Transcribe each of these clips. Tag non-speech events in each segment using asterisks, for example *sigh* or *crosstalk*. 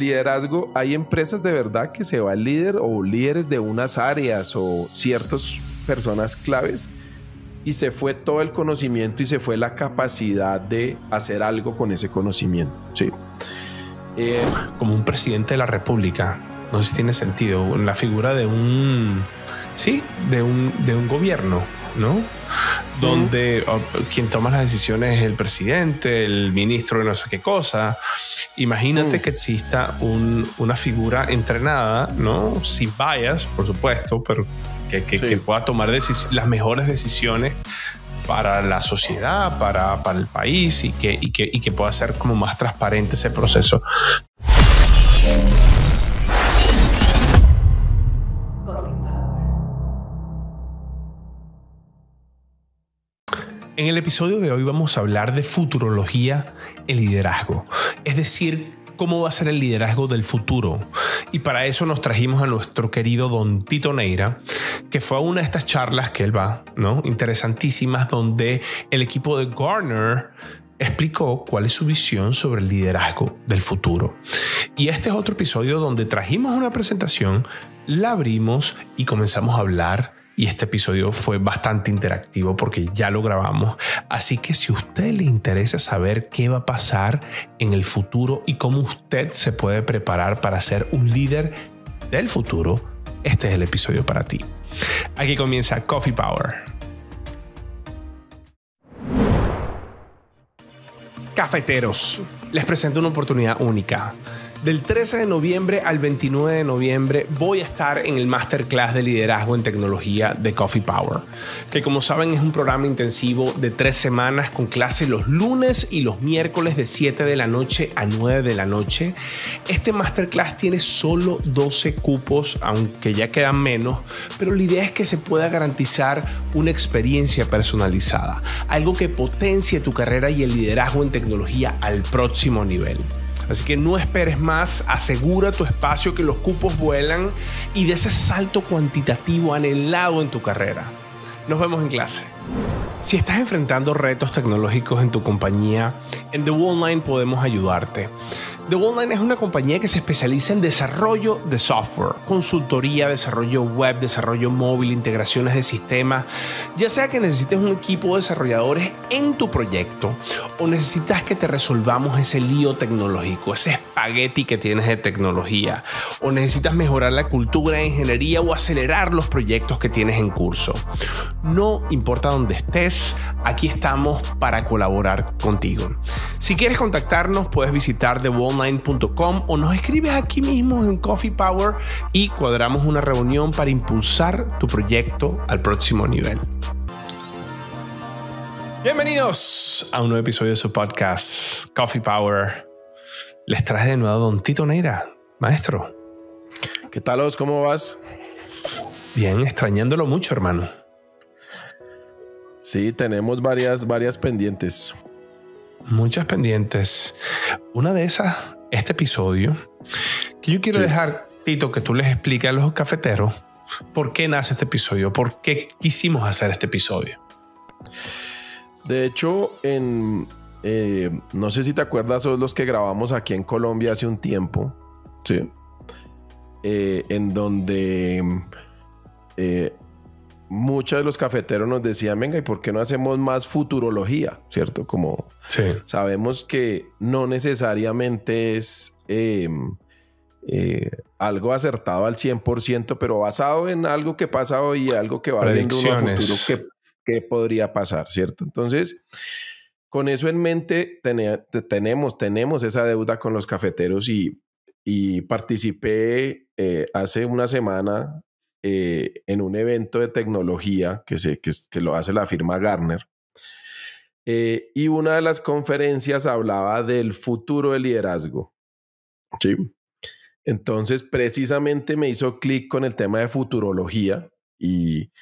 liderazgo, hay empresas de verdad que se va el líder o líderes de unas áreas o ciertas personas claves y se fue todo el conocimiento y se fue la capacidad de hacer algo con ese conocimiento. Sí. Eh, Como un presidente de la República, no sé si tiene sentido, la figura de un, sí, un, de un gobierno, ¿no? donde oh, quien toma las decisiones es el presidente, el ministro no sé qué cosa. Imagínate mm. que exista una figura entrenada, ¿no? Sin bias, por supuesto, pero que, que pueda tomar las mejores decisiones para la sociedad, para, para el país y que, y que, y que pueda ser como más transparente ese proceso. En el episodio de hoy vamos a hablar de futurología el liderazgo, es decir, cómo va a ser el liderazgo del futuro. Y para eso nos trajimos a nuestro querido don Tito Neira, que fue una de estas charlas que él va, ¿no? Interesantísimas, donde el equipo de Garner explicó cuál es su visión sobre el liderazgo del futuro. Y este es otro episodio donde trajimos una presentación, la abrimos y comenzamos a hablar y este episodio fue bastante interactivo porque ya lo grabamos. Así que si a usted le interesa saber qué va a pasar en el futuro y cómo usted se puede preparar para ser un líder del futuro, este es el episodio para ti. Aquí comienza Coffee Power. Cafeteros, les presento una oportunidad única del 13 de noviembre al 29 de noviembre voy a estar en el Masterclass de Liderazgo en Tecnología de Coffee Power, que como saben es un programa intensivo de tres semanas con clases los lunes y los miércoles de 7 de la noche a 9 de la noche. Este Masterclass tiene solo 12 cupos, aunque ya quedan menos, pero la idea es que se pueda garantizar una experiencia personalizada, algo que potencie tu carrera y el liderazgo en tecnología al próximo nivel. Así que no esperes más, asegura tu espacio que los cupos vuelan y de ese salto cuantitativo anhelado en tu carrera. Nos vemos en clase. Si estás enfrentando retos tecnológicos en tu compañía, en The Online podemos ayudarte. The Online es una compañía que se especializa en desarrollo de software, consultoría, desarrollo web, desarrollo móvil, integraciones de sistemas, ya sea que necesites un equipo de desarrolladores en tu proyecto o necesitas que te resolvamos ese lío tecnológico, ese espagueti que tienes de tecnología, o necesitas mejorar la cultura de ingeniería o acelerar los proyectos que tienes en curso. No importa dónde estés, aquí estamos para colaborar contigo. Si quieres contactarnos, puedes visitar The Wall online.com o nos escribes aquí mismo en Coffee Power y cuadramos una reunión para impulsar tu proyecto al próximo nivel. Bienvenidos a un nuevo episodio de su podcast Coffee Power. Les traje de nuevo a Don Tito Neira, maestro. ¿Qué tal, Os? ¿Cómo vas? Bien, extrañándolo mucho, hermano. Sí, tenemos varias, varias pendientes muchas pendientes. Una de esas, este episodio, que yo quiero dejar, Tito, que tú les expliques a los cafeteros por qué nace este episodio, por qué quisimos hacer este episodio. De hecho, en, eh, no sé si te acuerdas, son los que grabamos aquí en Colombia hace un tiempo, ¿sí? Eh, en donde eh, muchos de los cafeteros nos decían, venga, ¿y por qué no hacemos más futurología? ¿Cierto? Como sabemos que no necesariamente es em, eh, algo acertado al 100%, pero basado en algo que pasa hoy y algo que va viendo en el futuro que, podría pasar, ¿cierto? Entonces, con eso en mente, tenemos, tenemos esa deuda con los cafeteros y, participé eh, hace una semana eh, en un evento de tecnología que, que, lo hace la firma Garner. Eh, y una de las conferencias hablaba del futuro del liderazgo. ¿Sí? Entonces, precisamente me hizo clic con el tema de futurología y,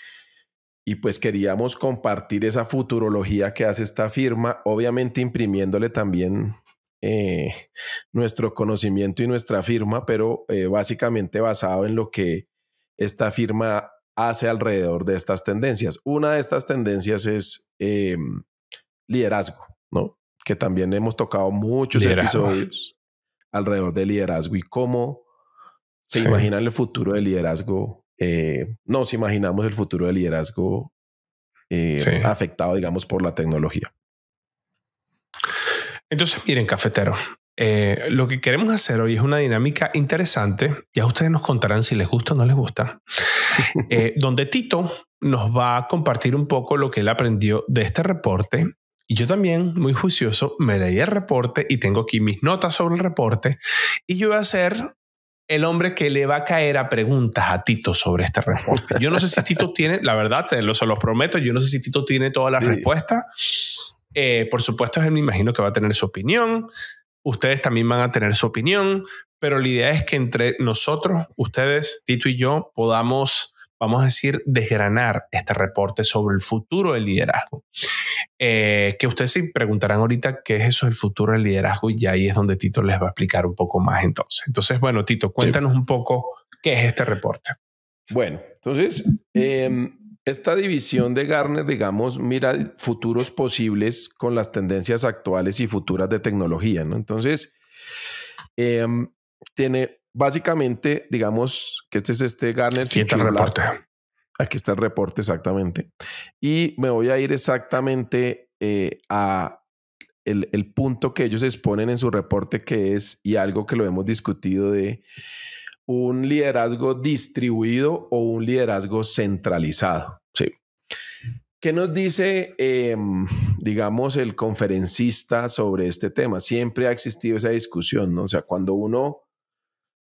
pues queríamos compartir esa futurología que hace esta firma, obviamente imprimiéndole también eh, nuestro conocimiento y nuestra firma, pero básicamente basado en lo que esta firma hace alrededor de estas tendencias. Una de estas tendencias es em, liderazgo, ¿no? Que también hemos tocado muchos episodios alrededor del liderazgo y cómo se imagina el futuro del liderazgo. Eh, nos imaginamos el futuro del liderazgo eh, afectado, digamos, por la tecnología. Entonces, miren, cafetero, eh, lo que queremos hacer hoy es una dinámica interesante, ya ustedes nos contarán si les gusta o no les gusta, *laughs* eh, donde Tito nos va a compartir un poco lo que él aprendió de este reporte. Y yo también, muy juicioso, me leí el reporte y tengo aquí mis notas sobre el reporte. Y yo voy a ser el hombre que le va a caer a preguntas a Tito sobre este reporte. Yo no sé si *laughs* Tito tiene, la verdad, se los, se los prometo, yo no sé si Tito tiene todas las respuestas. Eh, por supuesto, él me imagino que va a tener su opinión, Ustedes también van a tener su opinión, pero la idea es que entre nosotros, ustedes, Tito y yo, podamos, vamos a decir, desgranar este reporte sobre el futuro del liderazgo. Eh, que ustedes se preguntarán ahorita qué es eso el futuro del liderazgo y ahí es donde Tito les va a explicar un poco más entonces. Entonces, bueno, Tito, cuéntanos un poco qué es este reporte. Bueno, entonces, em, esta división de Garner, digamos, mira futuros posibles con las tendencias actuales y futuras de tecnología, ¿no? Entonces, em, tiene básicamente, digamos, que este es este Garner. Aquí está el reporte. Aquí está el reporte, exactamente. Y me voy a ir exactamente al eh, a el punto que ellos exponen en su reporte, que es, y algo que lo hemos discutido de un liderazgo distribuido o un liderazgo centralizado. Sí. ¿Qué nos dice, em, digamos, el conferencista sobre este tema? Siempre ha existido esa discusión, ¿no? O sea, cuando uno,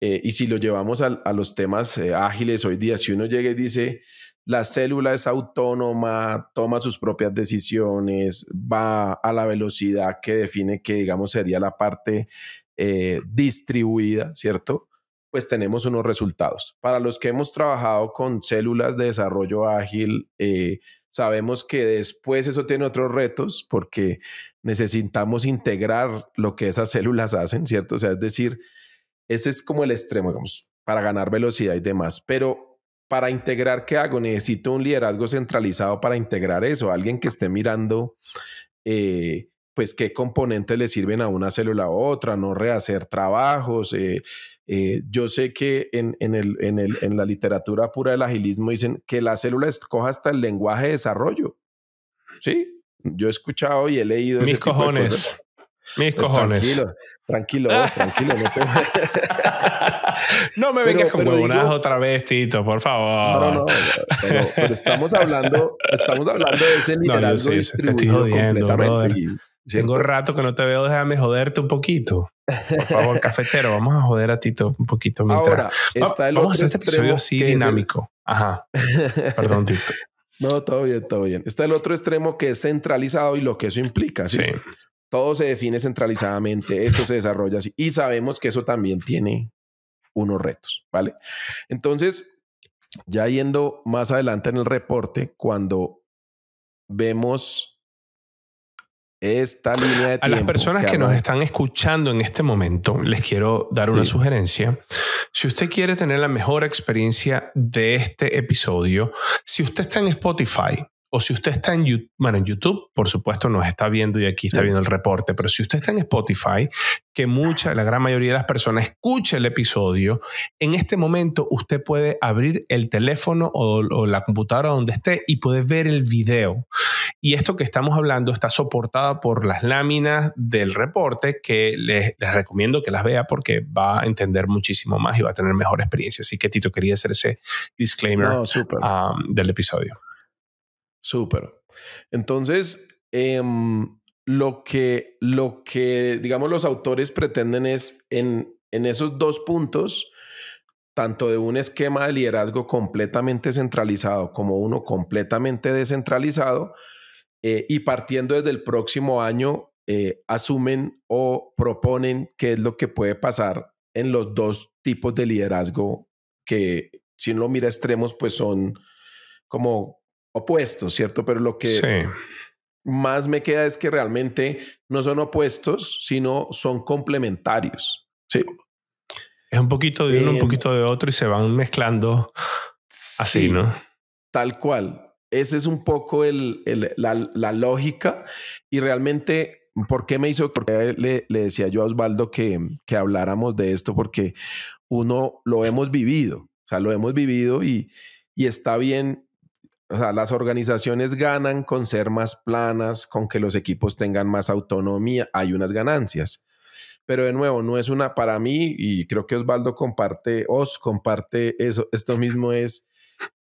eh, y si lo llevamos a, los temas eh, ágiles hoy día, si uno llega y dice, la célula es autónoma, toma sus propias decisiones, va a la velocidad que define que, digamos, sería la parte eh, distribuida, ¿cierto? pues tenemos unos resultados. Para los que hemos trabajado con células de desarrollo ágil, eh, sabemos que después eso tiene otros retos porque necesitamos integrar lo que esas células hacen, ¿cierto? O sea, es decir, ese es como el extremo, digamos, para ganar velocidad y demás, pero... Para integrar, ¿qué hago? Necesito un liderazgo centralizado para integrar eso, alguien que esté mirando eh, pues qué componentes le sirven a una célula u otra, no rehacer trabajos, eh, eh, yo sé que en, en, el, en, el, en, la literatura pura del agilismo dicen que la célula escoja hasta el lenguaje de desarrollo. Sí, yo he escuchado y he leído. Mis cojones. Mis pues cojones. Tranquilo, tranquilo, tranquilo. No, te... *laughs* no me vengas con huevonazo otra vez, Tito, por favor. No, no, pero, estamos hablando, estamos hablando de ese *laughs* liderazgo distribuido completamente. Tengo rato que no te veo, déjame joderte un poquito. Por favor, *laughs* cafetero, vamos a joder a Tito un poquito mientras. Ahora, está el vamos a hacer este episodio así dinámico. Ajá. Perdón, Tito. *laughs* No, todo bien, todo bien. Está el otro extremo que es centralizado y lo que eso implica. sí. Todo se define centralizadamente, esto se desarrolla así. Y sabemos que eso también tiene unos retos, ¿vale? Entonces, ya yendo más adelante en el reporte, cuando vemos esta de A las personas que nos están escuchando en este momento, les quiero dar una sugerencia. Si usted quiere tener la mejor experiencia de este episodio, si usted está en Spotify, o si usted está en YouTube, en YouTube, por supuesto, nos está viendo y aquí está viendo el reporte, pero si usted está en Spotify, que mucha, la gran mayoría de las personas escucha el episodio, en este momento usted puede abrir el teléfono o la computadora donde esté y puede ver el video. Y esto que estamos hablando está soportado por las láminas del reporte que les, recomiendo que las vea porque va a entender muchísimo más y va a tener mejor experiencia. Así que Tito quería hacer ese disclaimer del episodio. Súper. Entonces, em, lo, que, lo que, digamos, los autores pretenden es en esos dos puntos, tanto de un esquema de liderazgo completamente centralizado como uno completamente descentralizado, eh, y partiendo desde el próximo año eh, asumen o proponen qué es lo que puede pasar en los dos tipos de liderazgo que si uno mira extremos pues son como opuestos, ¿cierto? Pero lo que más me queda es que realmente no son opuestos, sino son complementarios, ¿sí? Es un poquito de uno, un em, poquito de otro y se van mezclando así, ¿no? Tal cual esa es un poco la, lógica y realmente, ¿por qué me hizo? Porque le, decía yo a Osvaldo que, habláramos de esto porque uno lo hemos vivido, o sea, lo hemos vivido y, y está bien o sea, las organizaciones ganan con ser más planas, con que los equipos tengan más autonomía, hay unas ganancias. Pero de nuevo, no es una para mí, y creo que Osvaldo comparte, os comparte eso, esto mismo es,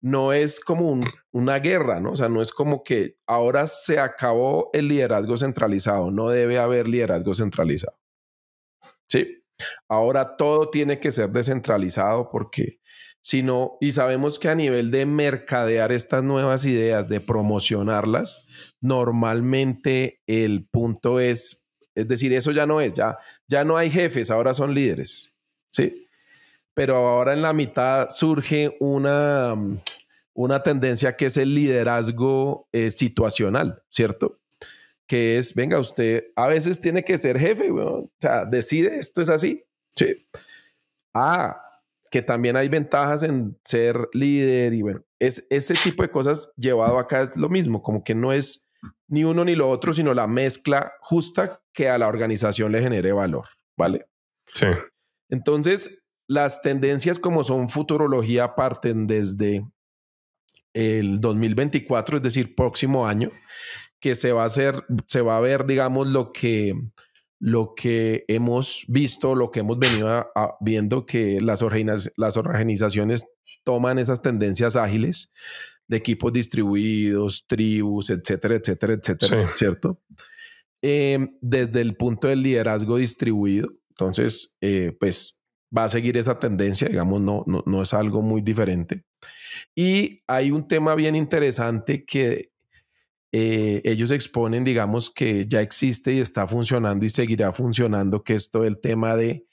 no es como una guerra, ¿no? O sea, no es como que ahora se acabó el liderazgo centralizado, no debe haber liderazgo centralizado. Sí, ahora todo tiene que ser descentralizado porque si no, y sabemos que a nivel de mercadear estas nuevas ideas, de promocionarlas, normalmente el punto es, es decir, eso ya no es, ya, ya no hay jefes, ahora son líderes, ¿sí? pero ahora en la mitad surge una, mm, una tendencia que es el liderazgo eh, situacional, ¿cierto? Que es, venga, usted a veces tiene que ser jefe, o sea, decide esto es así, ¿sí? Ah, que también hay ventajas en ser líder y bueno, es ese tipo de cosas llevado acá es lo mismo, como que no es ni uno ni lo otro, sino la mezcla justa que a la organización le genere valor, ¿vale? Sí. Entonces, las tendencias como son futurología parten desde el 2024, es decir, próximo año, que se va a hacer, se va a ver, digamos, lo que, lo que hemos visto, lo que hemos venido viendo, que las, las organizaciones toman esas tendencias ágiles de equipos distribuidos, tribus, etcétera, etcétera, etcétera, ¿cierto? Em, desde el punto del liderazgo distribuido. Entonces, eh, pues va a seguir esa tendencia, digamos, no, no, es algo muy diferente. Y hay un tema bien interesante que eh, ellos exponen, digamos, que ya existe y está funcionando y seguirá funcionando, que es todo el tema de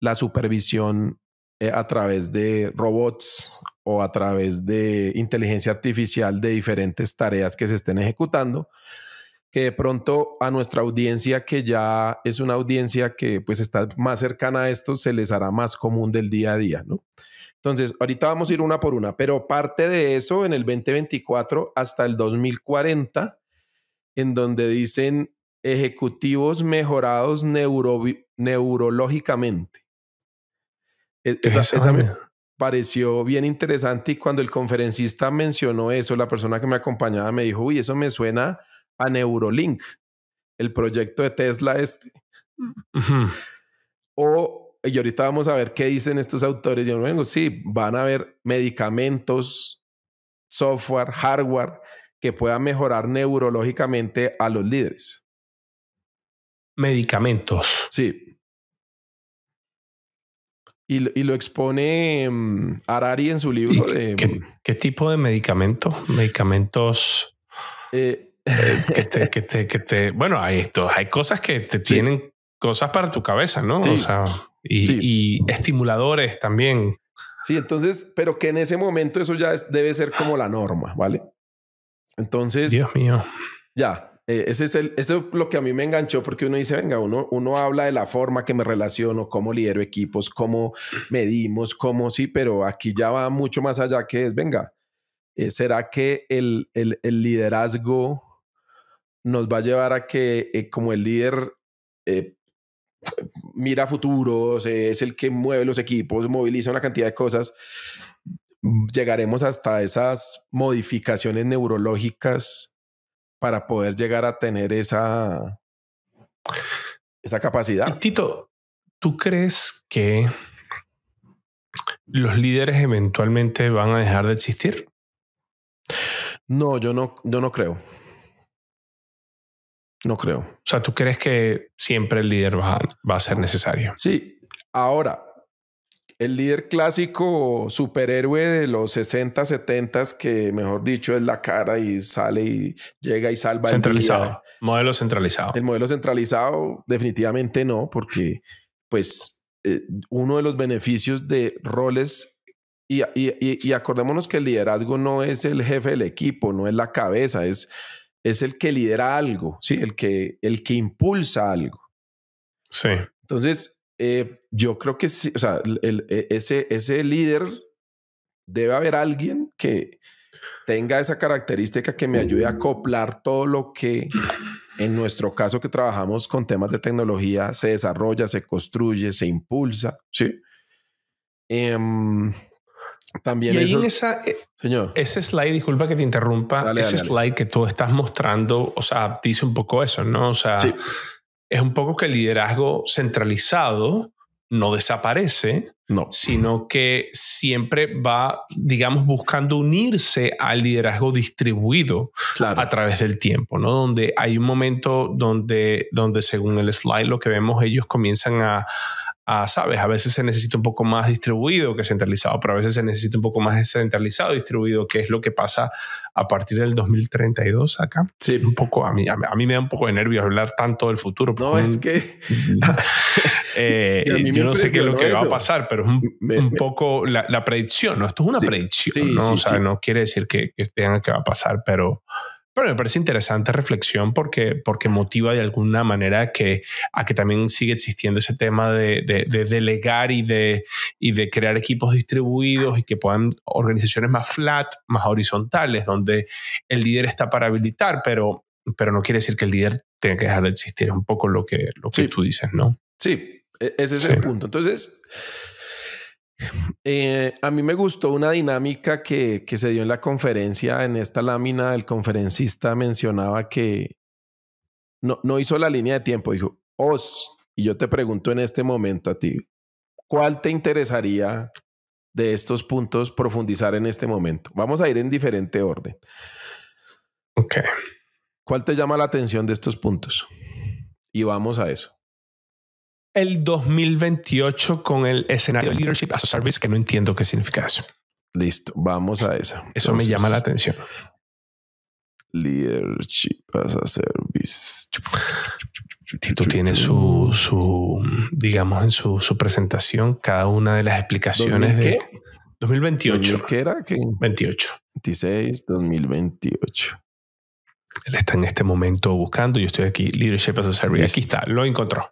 la supervisión eh, a través de robots o a través de inteligencia artificial de diferentes tareas que se estén ejecutando que de pronto a nuestra audiencia, que ya es una audiencia que pues está más cercana a esto, se les hará más común del día a día, ¿no? Entonces, ahorita vamos a ir una por una, pero parte de eso en el 2024 hasta el 2040, en donde dicen ejecutivos mejorados neurológicamente. E-, esa, esa me pareció bien interesante y cuando el conferencista mencionó eso, la persona que me acompañaba me dijo, uy, eso me suena a Neurolink, el proyecto de Tesla este. Mm. O, y ahorita vamos a ver qué dicen estos autores. Yo no vengo, sí, van a haber medicamentos, software, hardware que pueda mejorar neurológicamente a los líderes. Medicamentos. Sí. Y, lo expone mm, Arari en su libro. De, mm, qué, tipo de medicamento? Medicamentos. Eh, eh, que, te, que, te, que te, bueno, hay esto, hay cosas que te tienen cosas para tu cabeza, ¿no? O sea, y, y, estimuladores también. Sí, entonces, pero que en ese momento eso ya debe ser como la norma, ¿vale? Entonces, Dios mío. Ya, eh, ese es el, eso es lo que a mí me enganchó porque uno dice, venga, uno, uno habla de la forma que me relaciono, cómo lidero equipos, cómo medimos, cómo sí, pero aquí ya va mucho más allá que es, venga, eh, ¿será que el, el, el liderazgo nos va a llevar a que eh, como el líder mira eh, mira futuros, eh, es el que mueve los equipos, moviliza una cantidad de cosas, llegaremos hasta esas modificaciones neurológicas para poder llegar a tener esa, esa capacidad. Tito, ¿tú crees que los líderes eventualmente van a dejar de existir? No, yo no, yo no creo. No creo. O sea, tú crees que siempre el líder va, a ser necesario. Sí. Ahora, el líder clásico superhéroe de los 60, 70 que mejor dicho es la cara y sale y llega y salva. Centralizado. El Modelo centralizado. El modelo centralizado definitivamente no, porque pues eh, uno de los beneficios de roles y, y, y, acordémonos que el liderazgo no es el jefe del equipo, no es la cabeza, es es el que lidera algo, ¿sí? el, que, el que impulsa algo. Sí. Entonces, eh, yo creo que sí, o sea, e, ese, ese líder debe haber alguien que tenga esa característica que me ayude a acoplar todo lo que en nuestro caso que trabajamos con temas de tecnología se desarrolla, se construye, se impulsa, ¿sí? Em, también. Y ahí en esa, eh, ese slide, disculpa que te interrumpa, ese slide que tú estás mostrando, o sea, dice un poco eso, ¿no? O sea, es un poco que el liderazgo centralizado no desaparece, sino que siempre va, digamos, buscando unirse al liderazgo distribuido a través del tiempo, ¿no? Donde hay un momento donde, donde según el slide lo que vemos, ellos comienzan a, a, sabes, a veces se necesita un poco más distribuido que centralizado, pero a veces se necesita un poco más descentralizado, distribuido, que es lo que pasa a partir del 2032 acá. Sí. Un poco, a mí, a, mí me da un poco de nervio hablar tanto del futuro. No, es que... *laughs* Eh, yo no sé qué es lo que va a pasar, pero es un, poco la, predicción, ¿no? Esto es una predicción, ¿no? no quiere decir que, que tengan que va a pasar, pero, pero me parece interesante reflexión porque, porque motiva de alguna manera que, a que también sigue existiendo ese tema de, delegar y de, y de crear equipos distribuidos y que puedan organizaciones más flat, más horizontales, donde el líder está para habilitar, pero, pero no quiere decir que el líder tenga que dejar de existir. Es un poco lo que, lo que tú dices, ¿no? Sí, e-, ese es el punto. Entonces, eh, a mí me gustó una dinámica que, se dio en la conferencia. En esta lámina, el conferencista mencionaba que no, no hizo la línea de tiempo. Dijo, Os, y yo te pregunto en este momento a ti, ¿cuál te interesaría de estos puntos profundizar en este momento? Vamos a ir en diferente orden. Ok. ¿Cuál te llama la atención de estos puntos? Y vamos a eso el 2028 con el escenario Leadership as a Service, que no entiendo qué significa eso. Listo, vamos a eso. Eso me llama la atención. Leadership as a Service. Tito tiene su, su digamos, en su, presentación cada una de las explicaciones de... 2028. ¿Qué era? ¿Qué? 28. 26, 2028. Él está en este momento buscando. Yo estoy aquí, Leadership as a Service. Aquí está, lo encontró.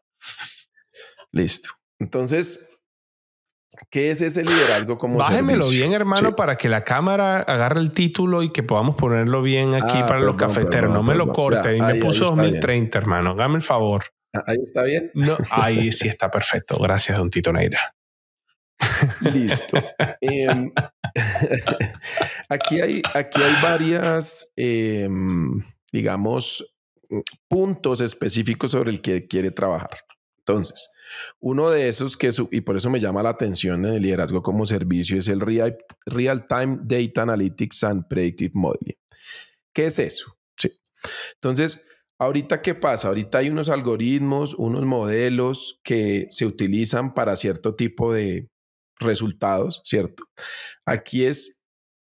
Listo. Entonces, ¿Qué es ese liderazgo como Bájemelo bien, hermano, para que la cámara agarre el título y que podamos ponerlo bien aquí ah, para los cafeteros. no me lo corte. y me puso 2030, hermano. Dame el favor. Ah, ahí está bien. No, *laughs* ahí sí está perfecto. Gracias, don Tito Neira. Listo. Em, *laughs* aquí, hay, aquí hay varias, em, digamos, puntos específicos sobre el que quiere trabajar. Entonces, uno de esos que, y por eso me llama la atención en el liderazgo como servicio, es el Real, Time Data Analytics and Predictive Modeling. ¿Qué es eso? Sí. Entonces, ahorita qué pasa? Ahorita hay unos algoritmos, unos modelos que se utilizan para cierto tipo de resultados, ¿cierto? Aquí es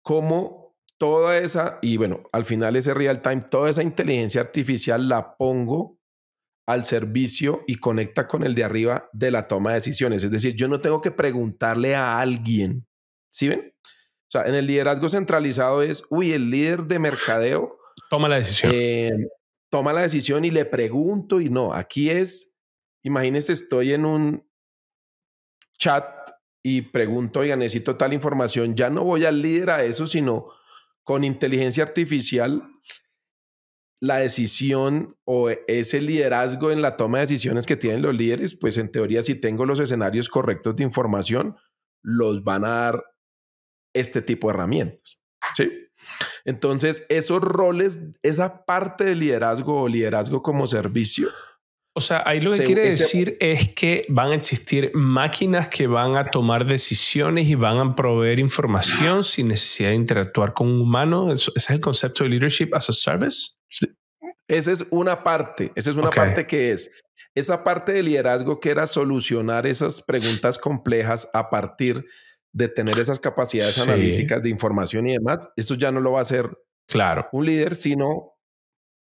como toda esa, y bueno, al final ese real time, toda esa inteligencia artificial la pongo al servicio y conecta con el de arriba de la toma de decisiones. Es decir, yo no tengo que preguntarle a alguien. ¿Sí ven? O sea, en el liderazgo centralizado es, uy, el líder de mercadeo. Toma la decisión. Eh, toma la decisión y le pregunto y no, aquí es, imagínense, estoy en un chat y pregunto, oiga, necesito tal información, ya no voy al líder a eso, sino con inteligencia artificial la decisión o ese liderazgo en la toma de decisiones que tienen los líderes, pues en teoría si tengo los escenarios correctos de información, los van a dar este tipo de herramientas. ¿Sí? Entonces, esos roles, esa parte de liderazgo o liderazgo como servicio, o sea, ahí lo que quiere decir es que van a existir máquinas que van a tomar decisiones y van a proveer información sin necesidad de interactuar con un humano. ¿Ese es el concepto de leadership as a service? Sí. Esa es una parte, esa es una parte que es esa parte de liderazgo que era solucionar esas preguntas complejas a partir de tener esas capacidades analíticas de información y demás. Eso ya no lo va a hacer claro. un líder, sino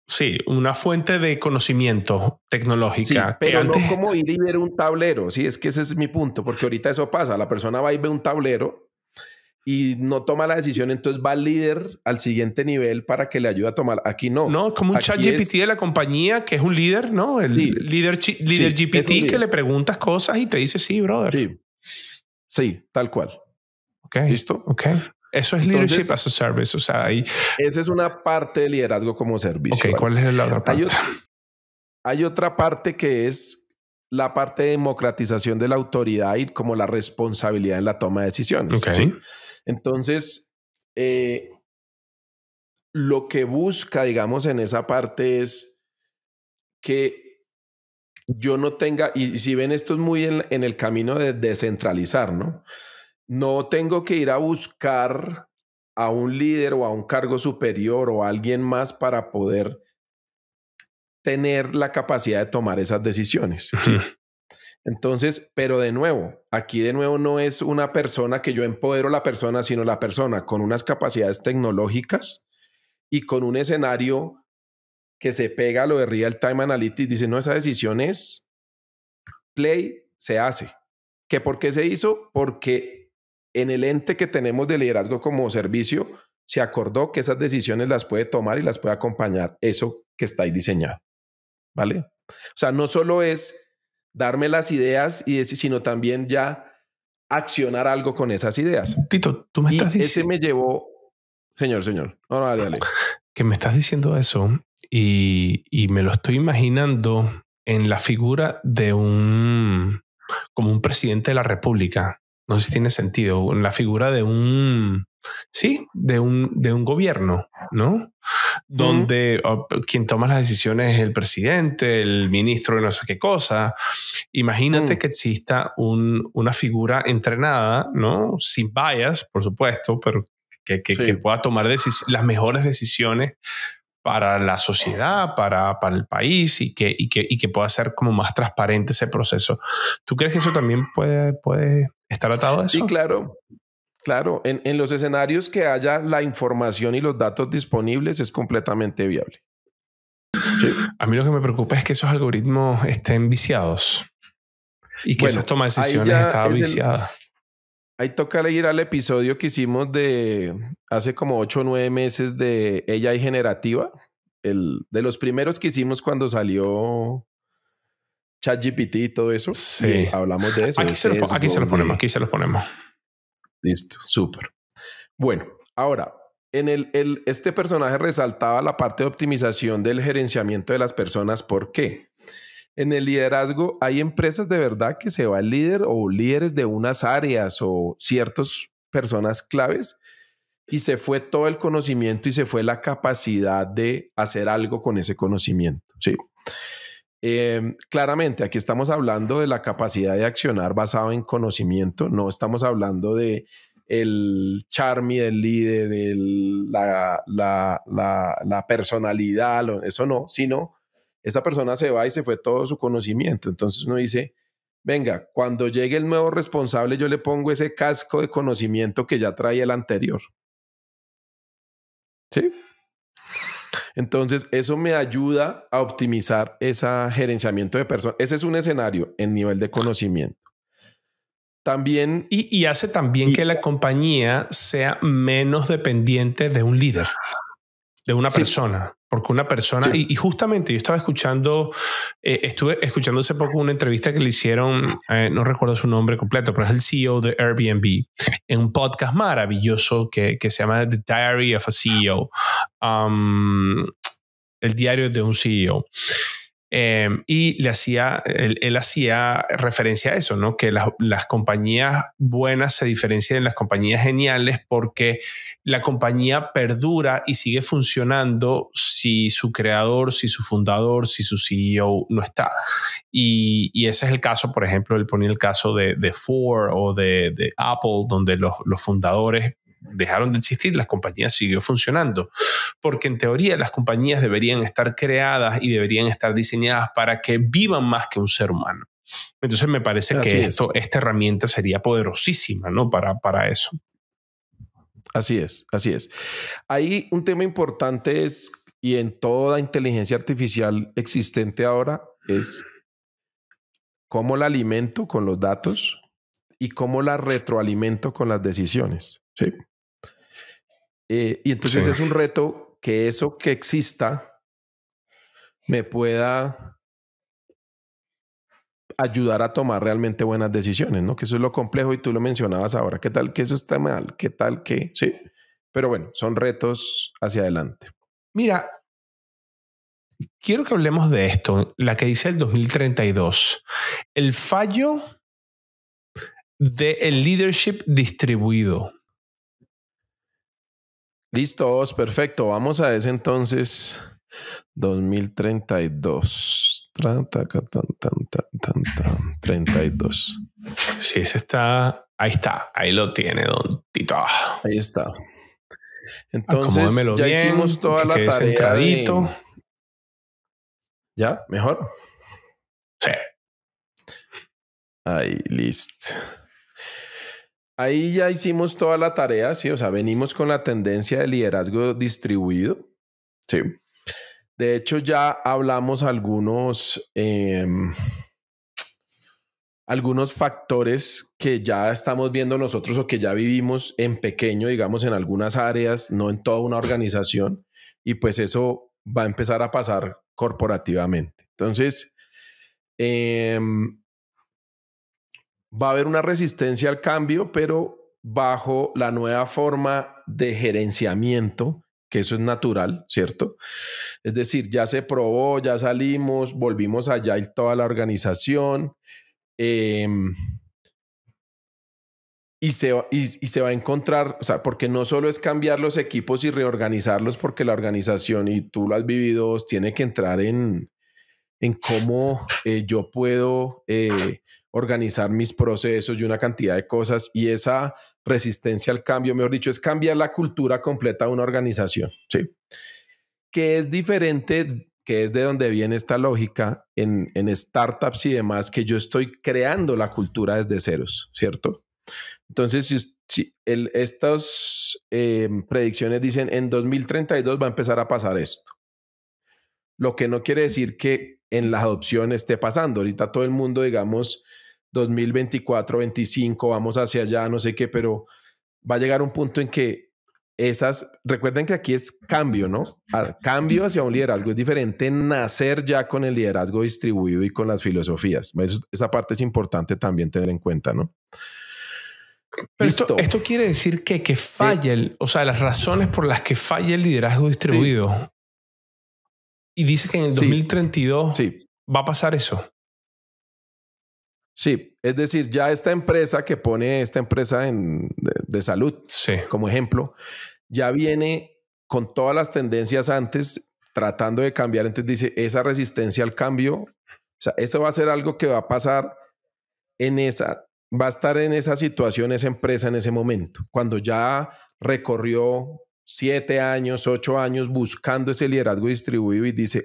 Sí, una fuente de conocimiento tecnológica. pero no como ir y ver un tablero. Sí, es que ese es mi punto, porque ahorita eso pasa. La persona va y ve un tablero y no toma la decisión, entonces va al líder al siguiente nivel para que le ayude a tomar. Aquí no. No, como un chat GPT de la compañía que es un líder, ¿no? El líder, GPT que le preguntas cosas y te dice sí, brother. Sí, sí tal cual. Ok. ¿Listo? Ok. Eso es leadership as a service. O sea, ahí. Esa es una parte de liderazgo como servicio. Ok, ¿cuál es la otra parte? Hay, otra parte que es la parte de democratización de la autoridad y como la responsabilidad en la toma de decisiones. Entonces, eh, lo que busca, digamos, en esa parte es que yo no tenga, y si ven esto es muy en el camino de descentralizar, ¿no? no tengo que ir a buscar a un líder o a un cargo superior o a alguien más para poder tener la capacidad de tomar esas decisiones. Entonces, pero de nuevo, aquí de nuevo no es una persona que yo empodero la persona, sino la persona con unas capacidades tecnológicas y con un escenario que se pega a lo de real time analytics, dice, no, esa decisión es play, se hace. ¿Que por qué se hizo? Porque en el ente que tenemos de liderazgo como servicio, se acordó que esas decisiones las puede tomar y las puede acompañar eso que está ahí diseñado. ¿Vale? O sea, no solo es darme las ideas, y sino también ya accionar algo con esas ideas. Tito, tú me estás diciendo... Ese me llevó... Señor, señor. ahora dale, Que me estás diciendo eso y me lo estoy imaginando en la figura de un... como un presidente de la República no sé si tiene sentido, la figura de un, sí, de un, de un gobierno, ¿no? Donde ah, quien toma las decisiones es el presidente, el ministro no sé qué cosa. Imagínate mm. que exista un, una figura entrenada, ¿no? Sin bias, por supuesto, pero que, pueda tomar las mejores decisiones para la sociedad, para, para el país y que, y que, pueda ser como más transparente ese proceso. ¿Tú crees que eso también puede, puede ¿Está atado a eso? Sí, claro. Claro, en, en, los escenarios que haya la información y los datos disponibles es completamente viable. A mí lo que me preocupa es que esos algoritmos estén viciados y que esas tomas de decisiones estaba viciada. Ahí toca leer al episodio que hicimos de hace como 8 o 9 meses de Ella y Generativa, el, de los primeros que hicimos cuando salió ChatGPT y todo eso. Sí. Eh, hablamos de eso. Aquí, se, lo, ponemos, aquí se lo ponemos. Listo, súper. Bueno, ahora, en el, el, este personaje resaltaba la parte de optimización del gerenciamiento de las personas. ¿Por qué? En el liderazgo hay empresas de verdad que se va el líder o líderes de unas áreas o ciertas personas claves y se fue todo el conocimiento y se fue la capacidad de hacer algo con ese conocimiento. Sí. Em, claramente, aquí estamos hablando de la capacidad de accionar basado en conocimiento, no estamos hablando de el charme del líder, la, personalidad, eso no, sino esa persona se va y se fue todo su conocimiento. Entonces uno dice, venga, cuando llegue el nuevo responsable yo le pongo ese casco de conocimiento que ya traía el anterior. ¿Sí? Entonces, eso me ayuda a optimizar ese gerenciamiento de personas. Ese es un escenario en nivel de conocimiento. También. Y, hace también que la compañía sea menos dependiente de un líder, de una persona. Porque una persona, y, justamente yo estaba escuchando, eh, estuve escuchando hace poco una entrevista que le hicieron, eh, no recuerdo su nombre completo, pero es el CEO de Airbnb, en un podcast maravilloso que, se llama The Diary of a CEO, um, el diario de un CEO. Eh, y le hacía, él, hacía referencia a eso, ¿no? Que las, compañías buenas se diferencian de las compañías geniales porque la compañía perdura y sigue funcionando si su creador, si su fundador, si su CEO no está. Y, ese es el caso, por ejemplo, él ponía el caso de, de Ford o de, de Apple, donde los, los fundadores dejaron de existir, las compañías siguió funcionando. Porque en teoría las compañías deberían estar creadas y deberían estar diseñadas para que vivan más que un ser humano. Entonces me parece que esto, esta herramienta sería poderosísima ¿no? para, para eso. Así es, así es. Hay un tema importante es, y en toda inteligencia artificial existente ahora es cómo la alimento con los datos y cómo la retroalimento con las decisiones. Sí. Eh, y entonces es un reto que eso que exista me pueda ayudar a tomar realmente buenas decisiones, ¿no? Que eso es lo complejo y tú lo mencionabas ahora. ¿Qué tal que eso está mal? ¿Qué tal que...? Sí. Pero bueno, son retos hacia adelante. Mira, quiero que hablemos de esto, la que dice el 2032. El fallo del leadership distribuido. Listos, perfecto. Vamos a ese entonces 2032. 32. Sí, ese está. Ahí está. Ahí lo tiene, don Ahí está. Entonces, ya hicimos toda la tarea. ¿Ya? ¿Mejor? Sí. Ahí, listo. Ahí ya hicimos toda la tarea, sí, o sea, venimos con la tendencia de liderazgo distribuido. Sí. De hecho, ya hablamos algunos, em, algunos factores que ya estamos viendo nosotros o que ya vivimos en pequeño, digamos, en algunas áreas, no en toda una organización, y pues eso va a empezar a pasar corporativamente. Entonces, eh, va a haber una resistencia al cambio, pero bajo la nueva forma de gerenciamiento, que eso es natural, ¿cierto? Es decir, ya se probó, ya salimos, volvimos allá y toda la organización. Em, y se, se, va a encontrar, o sea, porque no solo es cambiar los equipos y reorganizarlos, porque la organización, y tú lo has vivido, tiene que entrar en, cómo eh, yo puedo eh, organizar mis procesos y una cantidad de cosas y esa resistencia al cambio, mejor dicho, es cambiar la cultura completa de una organización, ¿sí? Que es diferente, que es de donde viene esta lógica en, startups y demás, que yo estoy creando la cultura desde ceros, ¿cierto? Entonces, si, estas eh, predicciones dicen en 2032 va a empezar a pasar esto. Lo que no quiere decir que en la adopción esté pasando. Ahorita todo el mundo, digamos, 2024, 25, vamos hacia allá, no sé qué, pero va a llegar un punto en que esas, recuerden que aquí es cambio, ¿no? A, ah, cambio hacia un liderazgo. Es diferente nacer ya con el liderazgo distribuido y con las filosofías. esa parte es importante también tener en cuenta, ¿no? esto, quiere decir que, que falla, o sea, las razones por las que falla el liderazgo distribuido. Y dice que en el 2032 va a pasar eso. Sí, es decir, ya esta empresa que pone esta empresa de, salud como ejemplo, ya viene con todas las tendencias antes tratando de cambiar. Entonces dice, esa resistencia al cambio, o sea, eso va a ser algo que va a pasar en esa, va a estar en esa situación esa empresa en ese momento, cuando ya recorrió siete años, ocho años buscando ese liderazgo distribuido y dice,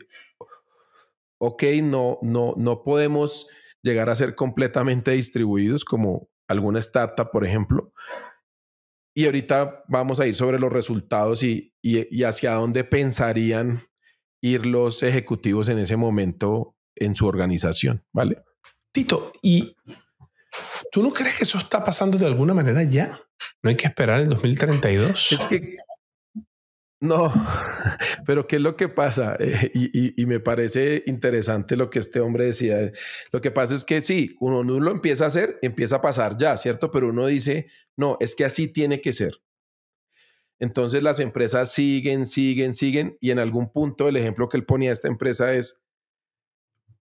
ok, no, no, no podemos llegar a ser completamente distribuidos, como alguna startup, por ejemplo. Y ahorita vamos a ir sobre los resultados y, hacia dónde pensarían ir los ejecutivos en ese momento en su organización, ¿vale? Tito, ¿y tú no crees que eso está pasando de alguna manera ya? No hay que esperar el 2032. Es que no, *laughs* pero ¿qué es lo que pasa? Eh, y, me parece interesante lo que este hombre decía. Lo que pasa es que sí, uno no lo empieza a hacer, empieza a pasar ya, ¿cierto? Pero uno dice, no, es que así tiene que ser. Entonces las empresas siguen, siguen, siguen y en algún punto el ejemplo que él ponía a esta empresa es,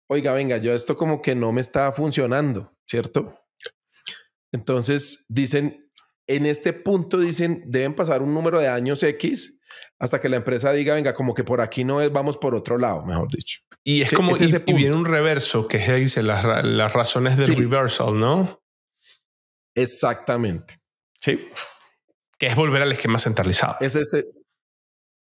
oiga, venga, yo esto como que no me está funcionando, ¿cierto? Entonces dicen, en este punto dicen, deben pasar un número de años X hasta que la empresa diga, venga, como que por aquí no es, vamos por otro lado, mejor dicho. Y es como, si se y, viene un reverso, que se dice las, las razones del reversal, ¿no? Exactamente. Sí. Que es volver al esquema centralizado. Es ese,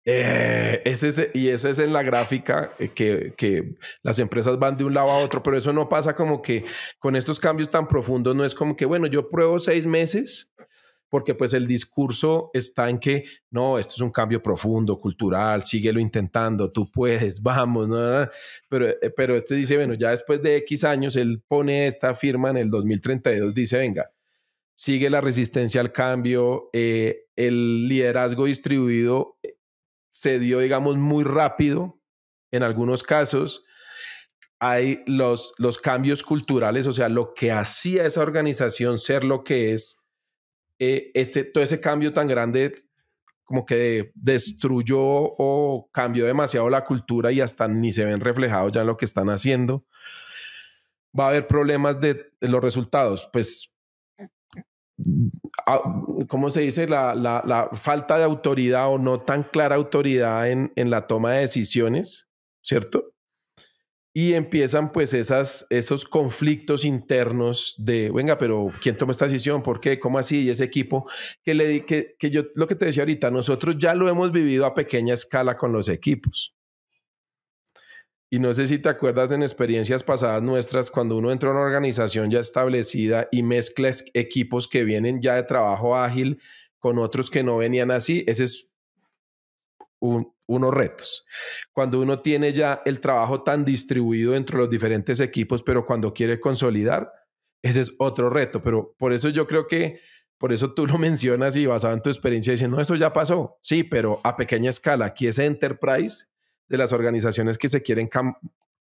eh, ese y ese es en la gráfica eh, que, que, las empresas van de un lado a otro, pero eso no pasa como que con estos cambios tan profundos, no es como que, bueno, yo pruebo seis meses porque pues el discurso está en que no, esto es un cambio profundo, cultural, síguelo intentando, tú puedes, *laughs* vamos, ¿no? pero, eh, pero este dice, bueno, ya después de X años, él pone esta firma en el 2032, dice, venga, sigue la resistencia al cambio, eh, el liderazgo distribuido eh, se dio, digamos, muy rápido en algunos casos. Hay los, los cambios culturales, o sea, lo que hacía esa organización ser lo que es, eh, este, todo ese cambio tan grande como que destruyó o cambió demasiado la cultura y hasta ni se ven reflejados ya lo que están haciendo. Va a haber problemas de, los resultados, pues, ah, ¿cómo se dice? La, falta de autoridad o no tan clara autoridad en, en la toma de decisiones, ¿cierto? y empiezan pues esas, esos conflictos internos de, venga, pero ¿quién toma esta decisión? ¿Por qué? ¿Cómo así? Y ese equipo que, le, que, que yo lo que te decía ahorita, nosotros ya lo hemos vivido a pequeña escala con los equipos. Y no sé si te acuerdas en experiencias pasadas nuestras, cuando uno entra a una organización ya establecida y mezclas equipos que vienen ya de trabajo ágil con otros que no venían así, ese es un, unos retos. Cuando uno tiene ya el trabajo tan distribuido entre los diferentes equipos, pero cuando quiere consolidar, ese es otro reto. Pero por eso yo creo que, por eso tú lo *laughs* mencionas y basado en tu experiencia diciendo, no, eso ya pasó. Sí, pero a pequeña escala, aquí es enterprise de las organizaciones que se quieren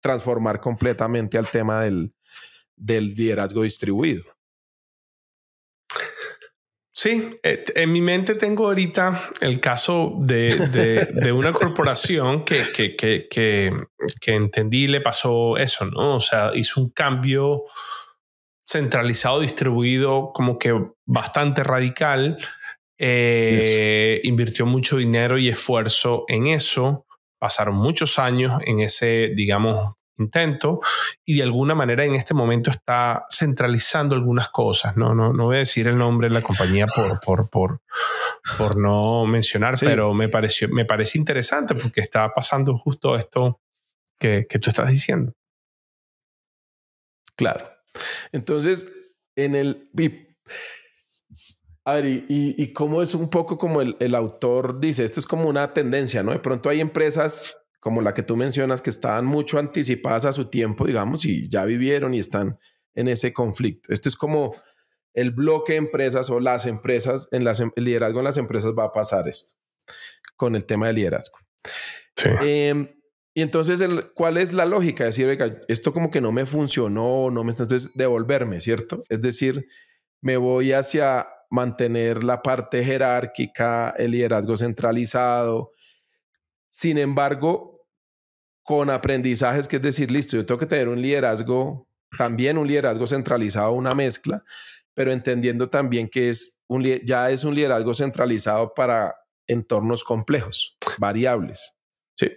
transformar completamente al tema del, del liderazgo distribuido. Sí, eh, en mi mente tengo ahorita el caso de, una *laughs* corporación que, que, entendí le pasó eso, ¿no? O sea, hizo un cambio centralizado, distribuido, como que bastante radical. Eh, invirtió mucho dinero y esfuerzo en eso. Pasaron muchos años en ese, digamos, intento y de alguna manera en este momento está centralizando algunas cosas. No, no, no voy a decir el nombre de la compañía por, por, por, por no mencionar, pero me, pareció, me parece interesante porque está pasando justo esto que, que tú estás diciendo. Claro. Entonces, en el... VIP. y, y cómo es un poco como el, el autor dice, esto es como una tendencia, ¿no? De pronto hay empresas como la que tú mencionas, que estaban mucho anticipadas a su tiempo, digamos, y ya vivieron y están en ese conflicto. Esto es como el bloque de empresas o las empresas, en las, em, el liderazgo en las empresas va a pasar esto con el tema del liderazgo. Sí. Em, y entonces, el, ¿cuál es la lógica? Decir, oiga, esto como que no me funcionó, no me, entonces devolverme, ¿cierto? Es decir, me voy hacia mantener la parte jerárquica, el liderazgo centralizado. Sin embargo, con aprendizajes, que es decir, listo, yo tengo que tener un liderazgo, también un liderazgo centralizado, una mezcla, pero entendiendo también que es un, ya es un liderazgo centralizado para entornos complejos, variables, ¿sí?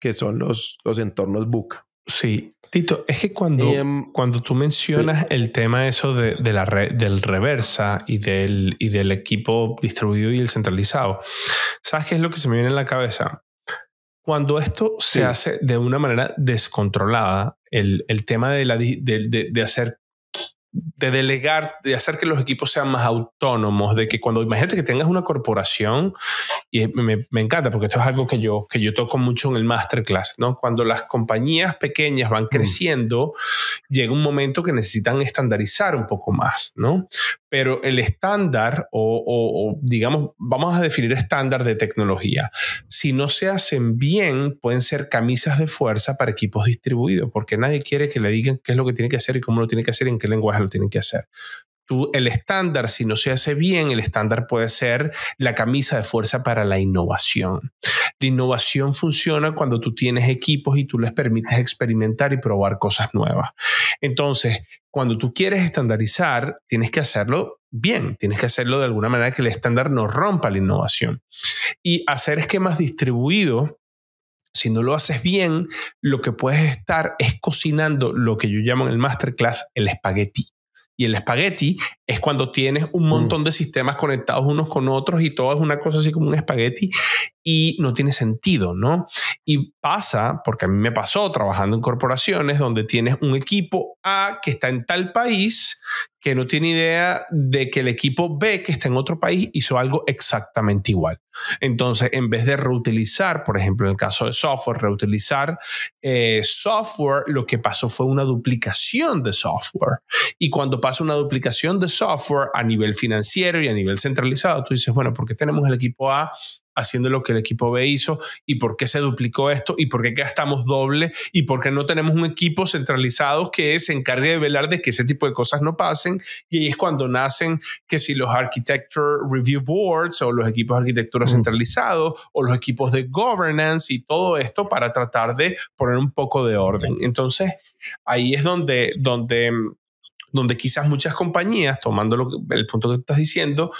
que son los, los entornos buca. Sí, Tito, es que cuando, em, cuando tú mencionas el tema eso de, de la del reversa y del, y del equipo distribuido y el centralizado, ¿sabes qué es lo que se me viene en la cabeza? Cuando esto se hace de una manera descontrolada, el, el tema de, la, de, hacer, de delegar, de hacer que los equipos sean más autónomos, de que cuando imagínate que tengas una corporación y me, encanta porque esto es algo que yo, que yo toco mucho en el masterclass, ¿no? Cuando las compañías pequeñas van mm. creciendo, llega un momento que necesitan estandarizar un poco más, ¿no? Pero el estándar o, digamos, vamos a definir estándar de tecnología. Si no se hacen bien, pueden ser camisas de fuerza para equipos distribuidos, porque nadie quiere que le digan qué es lo que tiene que hacer y cómo lo tiene que hacer y en qué lenguaje lo tiene que hacer el estándar, si no se hace bien, el estándar puede ser la camisa de fuerza para la innovación. La innovación funciona cuando tú tienes equipos y tú les permites experimentar y probar cosas nuevas. Entonces, cuando tú quieres estandarizar, tienes que hacerlo bien, tienes que hacerlo de alguna manera que el estándar no rompa la innovación. Y hacer esquemas distribuidos si no lo haces bien, lo que puedes estar es cocinando lo que yo llamo en el masterclass el espagueti. Y el espagueti es cuando tienes un mm. montón de sistemas conectados unos con otros y todo es una cosa así como un espagueti y no tiene sentido, ¿no? Y pasa, porque a mí me pasó trabajando en corporaciones donde tienes un equipo A que está en tal país que no tiene idea de que el equipo B que está en otro país hizo algo exactamente igual. Entonces, en vez de reutilizar, por ejemplo, en el caso de software, reutilizar eh, software, lo que pasó fue una duplicación de software. Y cuando pasa una duplicación de software a nivel financiero y a nivel centralizado, tú dices, bueno, ¿por qué tenemos el equipo A haciendo lo que el equipo B hizo y por qué se duplicó esto y por qué gastamos doble y por qué no tenemos un equipo centralizado que se encargue de velar de que ese tipo de cosas no pasen. Y ahí es cuando nacen que si los Architecture Review Boards o los equipos de arquitectura centralizados o los equipos de governance y todo esto para tratar de poner un poco de orden. Entonces, ahí es donde, donde mm, donde quizás muchas compañías, tomando el punto que estás diciendo,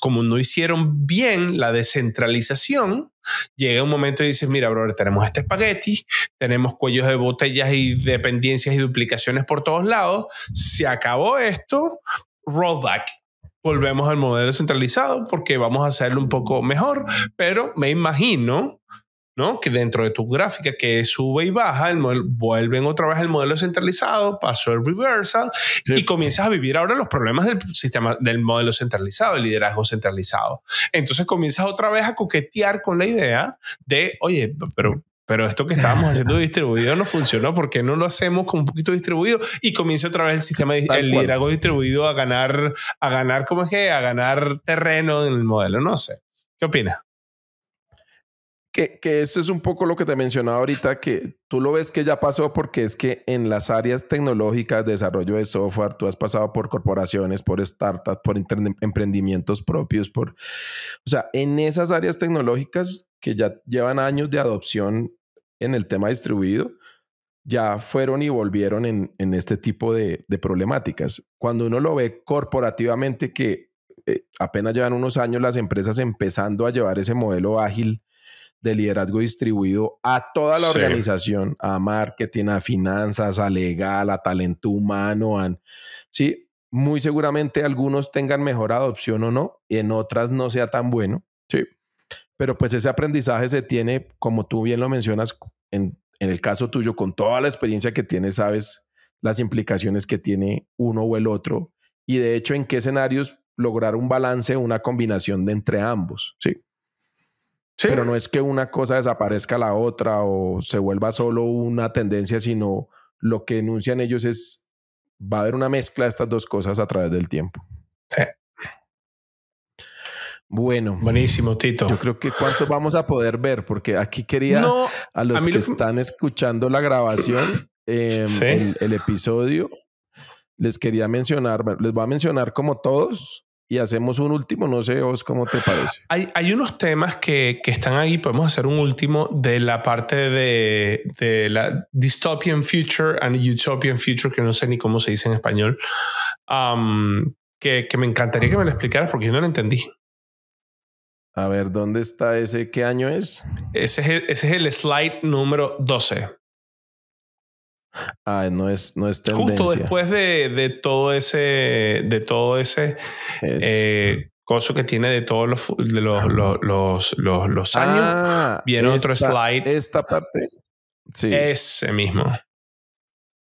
como no hicieron bien la descentralización, llega un momento y dices, mira, brother, tenemos este espagueti, tenemos cuellos de botellas y dependencias y duplicaciones por todos lados, se acabó esto, rollback, volvemos al modelo centralizado porque vamos a hacerlo un poco mejor, pero me imagino ¿no? Que dentro de tu gráfica que sube y baja, el modelo, vuelven otra vez el modelo centralizado, pasó el reversal y comienzas a vivir ahora los problemas del sistema del modelo centralizado, el liderazgo centralizado. Entonces comienzas otra vez a coquetear con la idea de, oye, pero pero esto que estábamos haciendo *laughs* distribuido no funcionó, porque no lo hacemos con un poquito distribuido? Y comienza otra vez el sistema, el liderazgo distribuido a ganar, a ganar, ¿cómo es que? A ganar terreno en el modelo, no sé. ¿Qué opinas? Que, eso es un poco lo que te mencionaba ahorita, que tú lo ves que ya pasó porque es que en las áreas tecnológicas, de desarrollo de software, tú has pasado por corporaciones, por startups, por emprendimientos propios, por... O sea, en esas áreas tecnológicas que ya llevan años de adopción en el tema distribuido, ya fueron y volvieron en, este tipo de, problemáticas. Cuando uno lo ve corporativamente que eh, apenas llevan unos años las empresas empezando a llevar ese modelo ágil de liderazgo distribuido a toda la organización, a marketing, a finanzas, a legal, a talento humano, a, sí, muy seguramente algunos tengan mejor adopción o no, en otras no sea tan bueno, sí, pero pues ese aprendizaje se tiene, como tú bien lo mencionas, en, en el caso tuyo, con toda la experiencia que tienes, sabes las implicaciones que tiene uno o el otro, y de hecho en qué escenarios lograr un balance, una combinación de entre ambos, sí. Pero no es que una cosa desaparezca la otra o se vuelva solo una tendencia, sino lo que enuncian ellos es va a haber una mezcla de estas dos cosas a través del tiempo. Sí. Bueno. Buenísimo, Tito. Yo creo que cuánto vamos a poder ver, porque aquí quería a los que están escuchando la grabación, *coughs* em, el, el, episodio, les quería mencionar, les voy a mencionar como todos, y hacemos un último. No sé cómo te parece. Hay, hay unos temas que, están ahí. Podemos hacer un último de la parte de, la dystopian future and utopian future, que no sé ni cómo se dice en español, que, me encantaría que me lo explicaras porque yo no lo entendí. A ver, ¿dónde está ese? ¿Qué año es? Ese es, ese es el slide número 12. Ah, no es, no Justo después de, todo ese, de todo ese eh, coso que tiene de todos los, de ah. los, los, los, años, ah, viene otro slide. Esta parte. Sí. Ese mismo.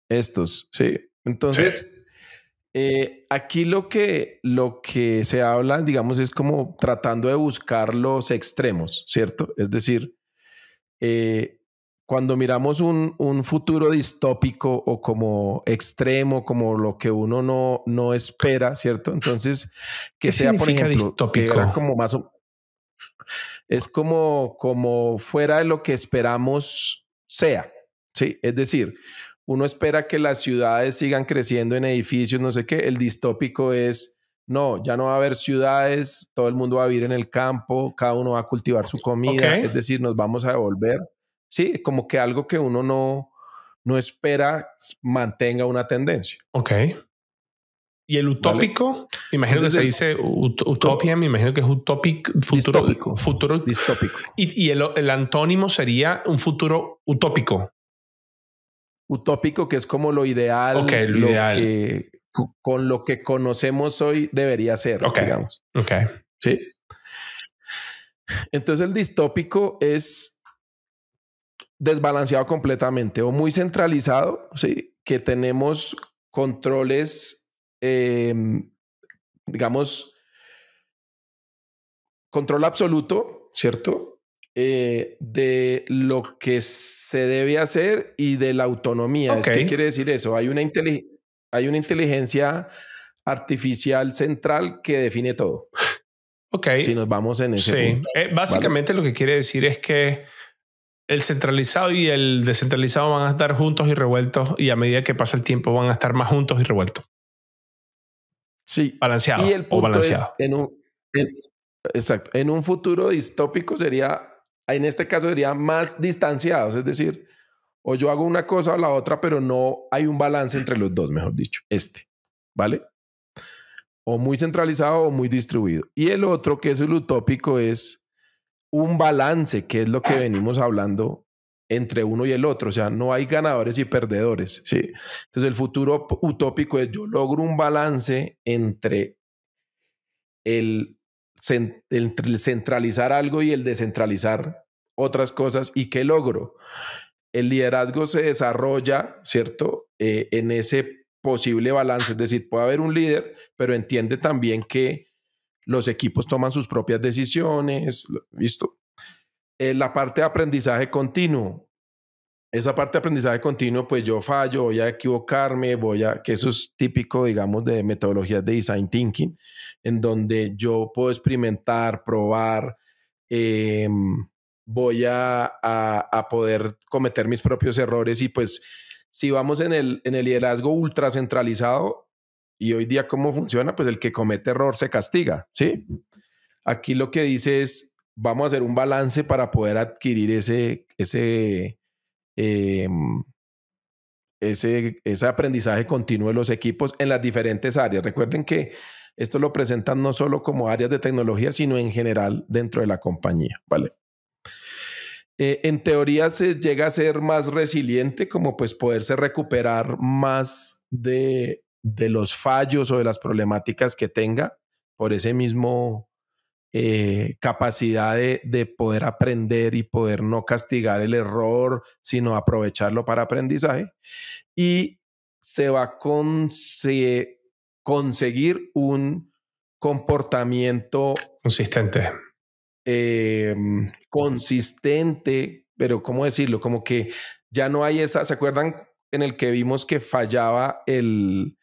Estos, sí. Entonces, eh, aquí lo que, lo que se habla, digamos, es como tratando de buscar los extremos, ¿cierto? Es decir, eh, cuando miramos un, futuro distópico o como extremo, como lo que uno no, no espera, ¿cierto? Entonces, que sea, por ejemplo, distópico? como Es como, como fuera de lo que esperamos sea, ¿sí? Es decir, uno espera que las ciudades sigan creciendo en edificios, no sé qué, el distópico es... No, ya no va a haber ciudades, todo el mundo va a vivir en el campo, cada uno va a cultivar su comida, es decir, nos vamos a devolver sí, como que algo que uno no, no espera mantenga una tendencia. Ok. Y el utópico, imagino que se dice utopia, me imagino que es utópico, futuro, distópico. futuro distópico. Y, el, antónimo sería un futuro utópico. Utópico, que es como lo ideal, lo, que con lo que conocemos hoy debería ser, digamos. Ok. Sí. Entonces el distópico es desbalanceado completamente o muy centralizado, ¿sí? que tenemos controles, em, digamos, control absoluto, ¿cierto? Eh, de lo que se debe hacer y de la autonomía. ¿Qué quiere decir eso? Hay una, hay una inteligencia artificial central que define todo. Ok. Si nos vamos en ese sí. punto. Eh, básicamente lo que quiere decir es que el centralizado y el descentralizado van a estar juntos y revueltos y a medida que pasa el tiempo van a estar más juntos y revueltos. Sí. Balanceado. Y el punto o balanceado. Es en exacto. En un futuro distópico sería, en este caso sería más distanciados, es decir, o yo hago una cosa o la otra, pero no hay un balance entre los dos, mejor dicho, este, ¿vale? O muy centralizado o muy distribuido. Y el otro, que es el utópico, es un balance, que es lo que venimos hablando entre uno y el otro, o sea, no hay ganadores y perdedores, ¿sí? Entonces el futuro utópico es yo logro un balance entre el, centralizar algo y el descentralizar otras cosas y qué logro. El liderazgo se desarrolla, ¿cierto? Eh, en ese posible balance, es decir, puede haber un líder, pero entiende también que los equipos toman sus propias decisiones, ¿listo? Eh, la parte de aprendizaje continuo. Esa parte de aprendizaje continuo, pues yo fallo, voy a equivocarme, voy a, que eso es típico, digamos, de metodologías de design thinking, en donde yo puedo experimentar, probar, em, voy a, poder cometer mis propios errores y pues si vamos en el, en el liderazgo ultra centralizado, y hoy día, ¿cómo funciona? Pues el que comete error se castiga, ¿sí? Aquí lo que dice es, vamos a hacer un balance para poder adquirir ese, ese, em, ese, ese aprendizaje continuo de los equipos en las diferentes áreas. Recuerden que esto lo presentan no solo como áreas de tecnología, sino en general dentro de la compañía, ¿vale? Eh, en teoría se llega a ser más resiliente, como pues poderse recuperar más de de los fallos o de las problemáticas que tenga, por ese mismo eh, capacidad de, poder aprender y poder no castigar el error, sino aprovecharlo para aprendizaje. Y se va a conseguir un comportamiento consistente. Eh, consistente, pero ¿cómo decirlo? Como que ya no hay esa, ¿se acuerdan en el que vimos que fallaba el,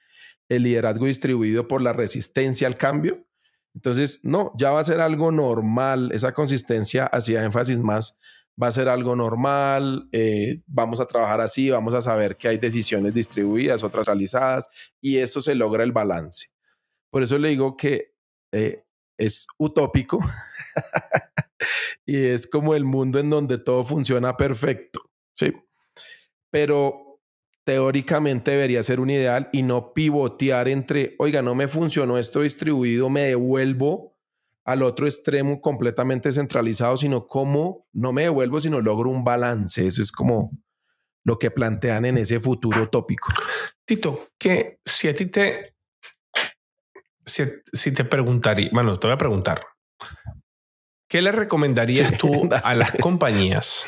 el liderazgo distribuido por la resistencia al cambio. Entonces, no, ya va a ser algo normal, esa consistencia hacia énfasis más, va a ser algo normal, eh, vamos a trabajar así, vamos a saber que hay decisiones distribuidas, otras realizadas, y eso se logra el balance. Por eso le digo que eh, es utópico *laughs* y es como el mundo en donde todo funciona perfecto, ¿sí? Pero teóricamente debería ser un ideal y no pivotear entre, oiga, no me funcionó esto distribuido, me devuelvo al otro extremo completamente centralizado, sino cómo no me devuelvo, sino logro un balance. Eso es como lo que plantean en ese futuro tópico. Tito, que si a ti te, si, te preguntaría, bueno, te voy a preguntar, ¿qué le recomendarías *laughs* tú a las compañías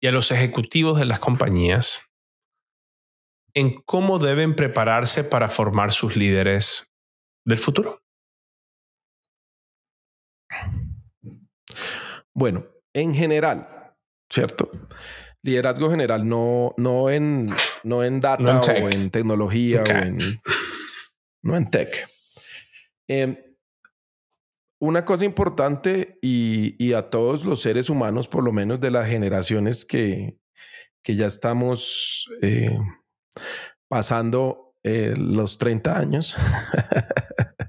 y a los ejecutivos de las compañías en cómo deben prepararse para formar sus líderes del futuro. Bueno, en general, ¿cierto? Liderazgo general, no, no, en, no en data o en tecnología o en, no en tech. Em, una cosa importante y, a todos los seres humanos, por lo menos de las generaciones que, que ya estamos... Eh, pasando eh, los 30 años,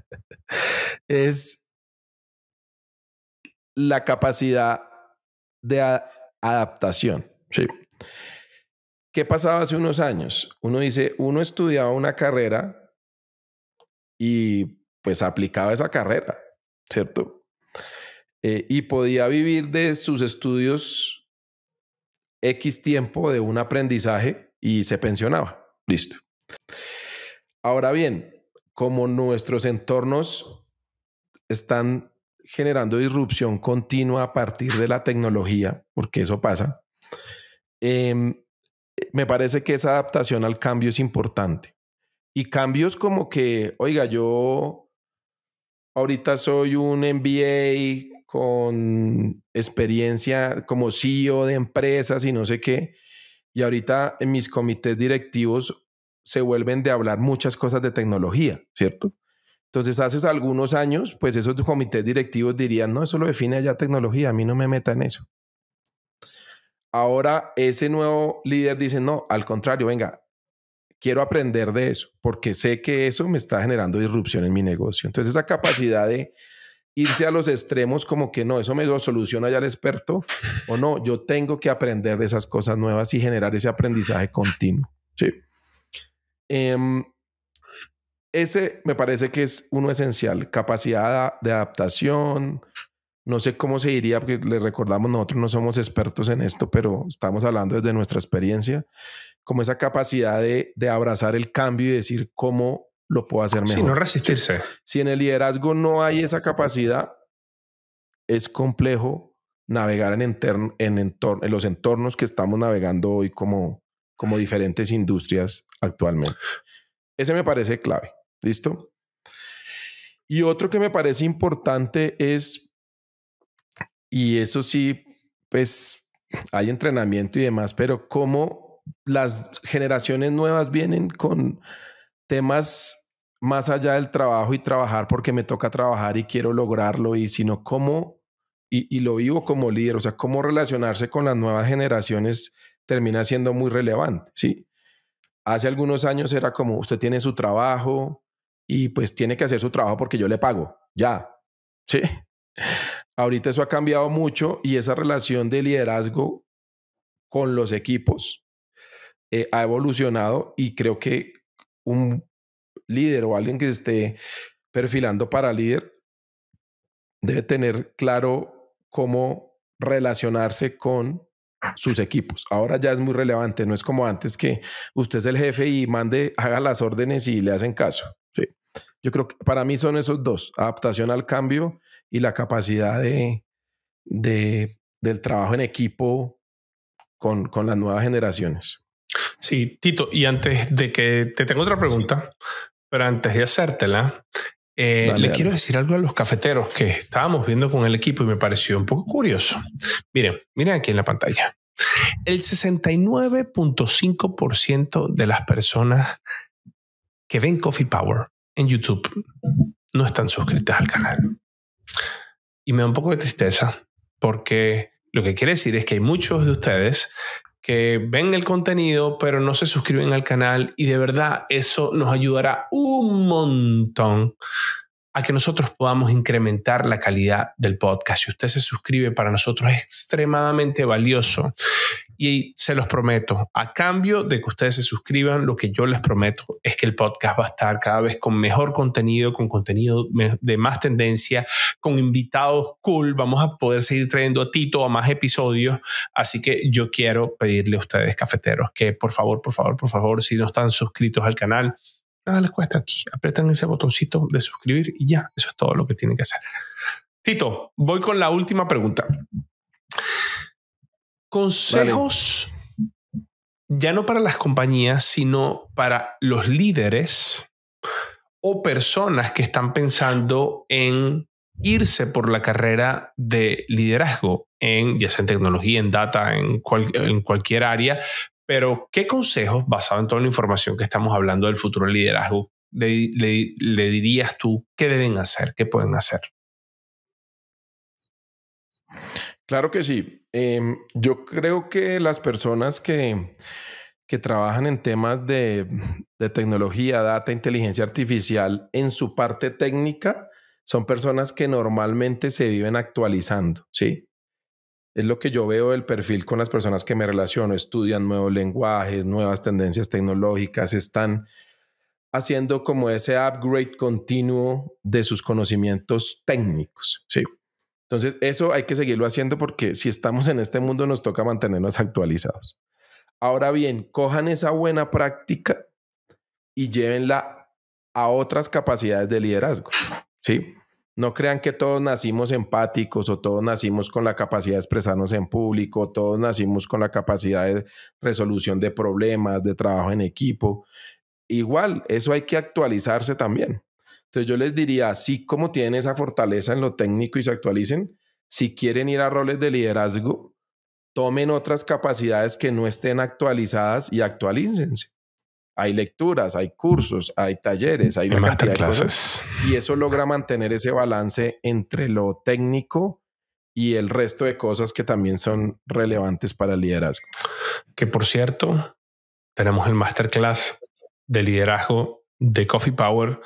*laughs* es la capacidad de adaptación. Sí. ¿Qué pasaba hace unos años? Uno dice, uno estudiaba una carrera y pues aplicaba esa carrera, ¿cierto? Eh, y podía vivir de sus estudios X tiempo de un aprendizaje y se pensionaba. Listo. Ahora bien, como nuestros entornos están generando disrupción continua a partir de la tecnología, porque eso pasa, em, me parece que esa adaptación al cambio es importante. Y cambios como que, oiga, yo ahorita soy un MBA con experiencia como CEO de empresas y no sé qué, y ahorita en mis comités directivos se vuelven de hablar muchas cosas de tecnología, ¿cierto? Entonces, hace algunos años, pues esos comités directivos dirían, no, eso lo define ya tecnología, a mí no me meta en eso. Ahora ese nuevo líder dice, no, al contrario, venga, quiero aprender de eso, porque sé que eso me está generando disrupción en mi negocio. Entonces, esa capacidad de irse a los extremos como que no, eso me lo soluciona ya el experto o no, yo tengo que aprender de esas cosas nuevas y generar ese aprendizaje continuo. Em, ese me parece que es uno esencial, capacidad de adaptación. No sé cómo se diría, porque le recordamos, nosotros no somos expertos en esto, pero estamos hablando desde nuestra experiencia, como esa capacidad de, de abrazar el cambio y decir cómo lo puedo hacer mejor. Si no resistirse. Si en el liderazgo no hay esa capacidad, es complejo navegar en, en, en los entornos que estamos navegando hoy como, como diferentes industrias actualmente. Ese me parece clave. ¿Listo? Y otro que me parece importante es, y eso sí, pues hay entrenamiento y demás, pero cómo las generaciones nuevas vienen con temas más allá del trabajo y trabajar porque me toca trabajar y quiero lograrlo, y sino cómo, y, y lo vivo como líder, o sea, cómo relacionarse con las nuevas generaciones termina siendo muy relevante, ¿sí? Hace algunos años era como usted tiene su trabajo y pues tiene que hacer su trabajo porque yo le pago, ya, ¿sí? *laughs* Ahorita eso ha cambiado mucho y esa relación de liderazgo con los equipos eh, ha evolucionado y creo que un líder o alguien que esté perfilando para líder debe tener claro cómo relacionarse con sus equipos. Ahora ya es muy relevante, no es como antes que usted es el jefe y mande, haga las órdenes y le hacen caso. Sí. Yo creo que para mí son esos dos, adaptación al cambio y la capacidad de, de del trabajo en equipo con, con las nuevas generaciones. Sí, Tito, y antes de que te tengo otra pregunta, pero antes de hacértela, eh, le quiero decir algo a los cafeteros que estábamos viendo con el equipo y me pareció un poco curioso. Miren, miren aquí en la pantalla. El 69.5% de las personas que ven Coffee Power en YouTube no están suscritas al canal. Y me da un poco de tristeza porque lo que quiere decir es que hay muchos de ustedes que ven el contenido pero no se suscriben al canal y de verdad eso nos ayudará un montón a que nosotros podamos incrementar la calidad del podcast. Si usted se suscribe, para nosotros es extremadamente valioso. Y se los prometo, a cambio de que ustedes se suscriban, lo que yo les prometo es que el podcast va a estar cada vez con mejor contenido, con contenido de más tendencia, con invitados cool. Vamos a poder seguir trayendo a Tito a más episodios. Así que yo quiero pedirle a ustedes, cafeteros, que por favor, por favor, por favor, si no están suscritos al canal, Nada ah, les cuesta aquí. Apretan ese botoncito de suscribir y ya, eso es todo lo que tienen que hacer. Tito, voy con la última pregunta. Consejos, ya no para las compañías, sino para los líderes o personas que están pensando en irse por la carrera de liderazgo, en, ya sea en tecnología, en data, en cualquier área, pero, ¿qué consejos, basado en toda la información que estamos hablando del futuro liderazgo, le, dirías tú qué deben hacer, qué pueden hacer? Claro que sí. Em, yo creo que las personas que, que trabajan en temas de, de, tecnología, data, inteligencia artificial, en su parte técnica, son personas que normalmente se viven actualizando, ¿sí? es lo que yo veo del perfil con las personas que me relaciono, estudian nuevos lenguajes, nuevas tendencias tecnológicas, están haciendo como ese upgrade continuo de sus conocimientos técnicos, ¿sí? Entonces, eso hay que seguirlo haciendo porque si estamos en este mundo nos toca mantenernos actualizados. Ahora bien, cojan esa buena práctica y llévenla a otras capacidades de liderazgo, ¿sí? No crean que todos nacimos empáticos o todos nacimos con la capacidad de expresarnos en público, todos nacimos con la capacidad de resolución de problemas, de trabajo en equipo. Igual, eso hay que actualizarse también. Entonces yo les diría, así como tienen esa fortaleza en lo técnico y se actualicen, si quieren ir a roles de liderazgo, tomen otras capacidades que no estén actualizadas y actualícense. Hay lecturas, hay cursos, hay talleres, hay, masterclasses. Y eso logra mantener ese balance entre lo técnico y el resto de cosas que también son relevantes para el liderazgo. Que por cierto, tenemos el masterclass de liderazgo de Coffee Power,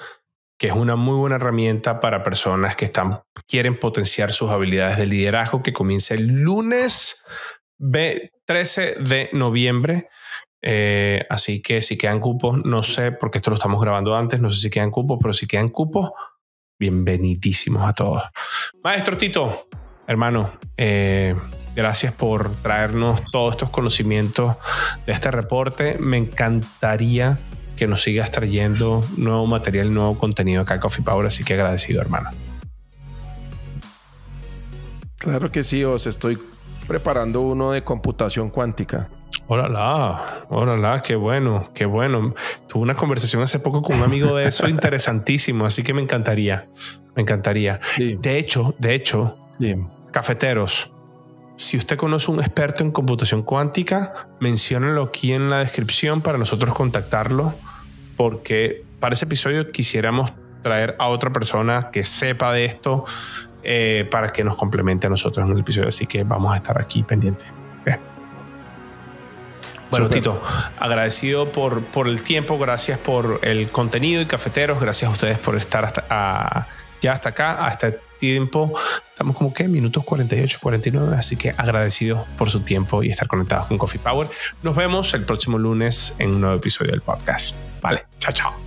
que es una muy buena herramienta para personas que están, quieren potenciar sus habilidades de liderazgo, que comienza el lunes 13 de noviembre eh, así que si quedan cupos, no sé, porque esto lo estamos grabando antes, no sé si quedan cupos, pero si quedan cupos, bienvenidísimos a todos. Maestro Tito, hermano, eh, gracias por traernos todos estos conocimientos de este reporte. Me encantaría que nos sigas trayendo nuevo material, nuevo contenido acá Coffee Power, así que agradecido, hermano. Claro que sí, os estoy preparando uno de computación cuántica hola órala, qué bueno, qué bueno. Tuve una conversación hace poco con un amigo de eso *laughs* interesantísimo, así que me encantaría, me encantaría. De hecho, de hecho, cafeteros, si usted conoce un experto en computación cuántica, menciónelo aquí en la descripción para nosotros contactarlo, porque para ese episodio quisiéramos traer a otra persona que sepa de esto eh, para que nos complemente a nosotros en el episodio, así que vamos a estar aquí pendiente bueno, agradecido por, por el tiempo, gracias por el contenido y cafeteros, gracias a ustedes por estar hasta, ya hasta acá, hasta el este tiempo. Estamos como que minutos 48, 49, así que agradecido por su tiempo y estar conectados con Coffee Power. Nos vemos el próximo lunes en un nuevo episodio del podcast. Vale, chao, chao.